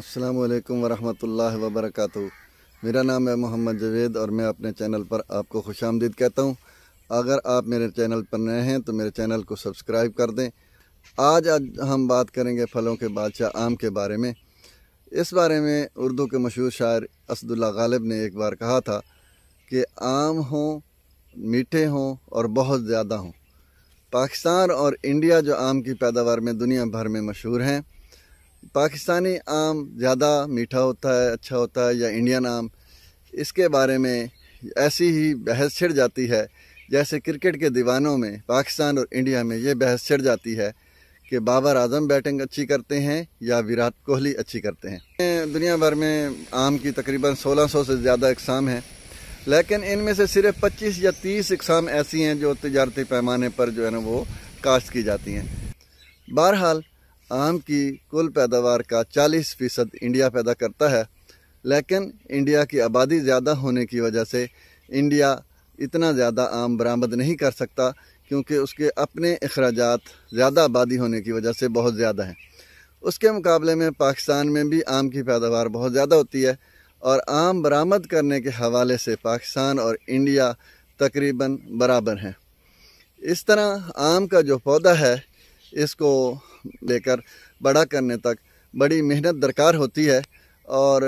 अस्सलाम वालेकुम वरहमतुल्लाहि मेरा नाम है मोहम्मद जवेद और मैं अपने चैनल पर आपको खुश आमदीद कहता हूँ अगर आप मेरे चैनल पर नए हैं तो मेरे चैनल को सब्सक्राइब कर दें आज आज हम बात करेंगे फलों के बादशाह आम के बारे में इस बारे में उर्दू के मशहूर शायर असदुल्ला गालिब ने एक बार कहा था कि आम हों मीठे हों और बहुत ज़्यादा हों पाकिस्तान और इंडिया जो आम की पैदावार में दुनिया भर में मशहूर हैं पाकिस्तानी आम ज़्यादा मीठा होता है अच्छा होता है या इंडियन आम इसके बारे में ऐसी ही बहस छिड़ जाती है जैसे क्रिकेट के दीवानों में पाकिस्तान और इंडिया में ये बहस छिड़ जाती है कि बाबर आजम बैटिंग अच्छी करते हैं या विराट कोहली अच्छी करते हैं दुनिया भर में आम की तकरीबन 1600 से ज़्यादा इकसाम हैं लेकिन इनमें से सिर्फ 25 या 30 इकसाम ऐसी हैं जो तजारती पैमाने पर जो है ना वो काश्त की जाती हैं बहरहाल आम की कुल पैदावार का 40 फीसद इंडिया पैदा करता है लेकिन इंडिया की आबादी ज़्यादा होने की वजह से इंडिया इतना ज़्यादा आम बरामद नहीं कर सकता क्योंकि उसके अपने अखराज ज़्यादा आबादी होने की वजह से बहुत ज़्यादा हैं उसके मुकाबले में पाकिस्तान में भी आम की पैदावार बहुत ज़्यादा होती है और आम बरामद करने के हवाले से पाकिस्तान और इंडिया तकरीबन बराबर हैं इस तरह आम का जो पौधा है इसको लेकर बड़ा करने तक बड़ी मेहनत दरकार होती है और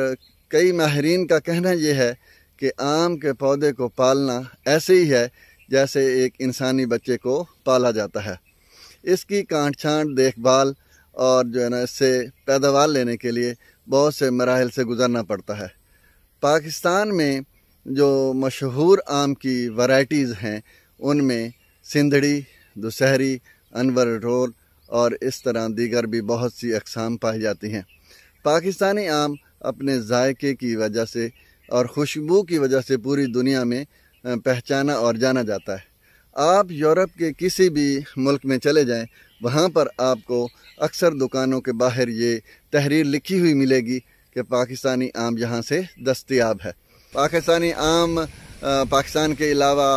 कई माहरीन का कहना ये है कि आम के पौधे को पालना ऐसे ही है जैसे एक इंसानी बच्चे को पाला जाता है इसकी कांट छांट देखभाल और जो है ना इससे पैदावार लेने के लिए बहुत से मराहल से गुज़रना पड़ता है पाकिस्तान में जो मशहूर आम की वाइटीज़ हैं उनमें सिंधड़ी दुशहरी अनवर रोल और इस तरह दीगर भी बहुत सी अकसाम पाई जाती हैं पाकिस्तानी आम अपने जायके की वजह से और खुशबू की वजह से पूरी दुनिया में पहचाना और जाना जाता है आप यूरोप के किसी भी मुल्क में चले जाएं वहाँ पर आपको अक्सर दुकानों के बाहर ये तहरीर लिखी हुई मिलेगी कि पाकिस्तानी आम यहाँ से दस्तियाब है पाकिस्तानी आम पाकिस्तान के अलावा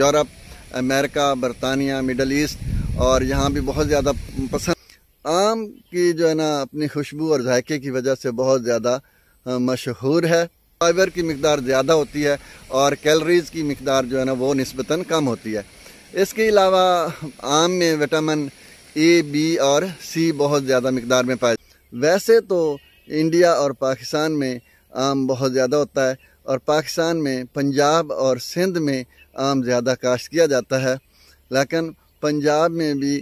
यूरोप अमेरिका बरतानिया मिडल ईस्ट और यहाँ भी बहुत ज़्यादा पसंद आम की जो है ना अपनी खुशबू और जायके की वजह से बहुत ज़्यादा मशहूर है फाइबर की मकदार ज़्यादा होती है और कैलरीज़ की मकदार जो है ना वो नस्बता कम होती है इसके अलावा आम में विटामिन ए बी और सी बहुत ज़्यादा मकदार में पाए वैसे तो इंडिया और पाकिस्तान में आम बहुत ज़्यादा होता है और पाकिस्तान में पंजाब और सिंध में आम ज़्यादा काश्त किया जाता है लेकिन पंजाब में भी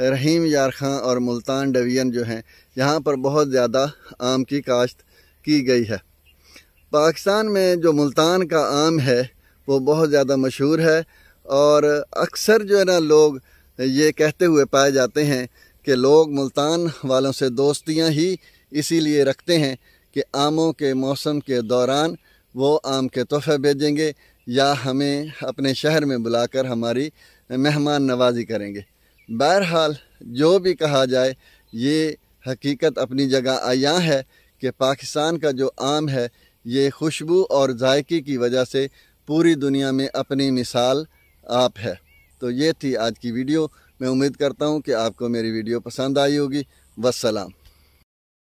रहीम यार खां और मुल्तान डवियन जो हैं यहाँ पर बहुत ज़्यादा आम की काश्त की गई है पाकिस्तान में जो मुल्तान का आम है वो बहुत ज़्यादा मशहूर है और अक्सर जो है ना लोग ये कहते हुए पाए जाते हैं कि लोग मुल्तान वालों से दोस्तियाँ ही इसीलिए रखते हैं कि आमों के मौसम के दौरान वो आम के तोहफे भेजेंगे या हमें अपने शहर में बुलाकर हमारी मेहमान नवाजी करेंगे बहरहाल जो भी कहा जाए ये हकीकत अपनी जगह आया है कि पाकिस्तान का जो आम है ये खुशबू और जायके की वजह से पूरी दुनिया में अपनी मिसाल आप है तो ये थी आज की वीडियो मैं उम्मीद करता हूँ कि आपको मेरी वीडियो पसंद आई होगी वसलाम